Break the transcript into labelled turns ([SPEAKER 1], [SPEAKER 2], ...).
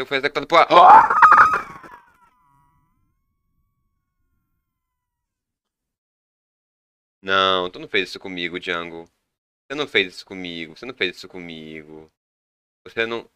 [SPEAKER 1] Eu fui atacando pro ar. Oh!
[SPEAKER 2] Não, tu não fez isso comigo, Django. Você não fez isso comigo. Você não
[SPEAKER 3] fez isso comigo. Você não.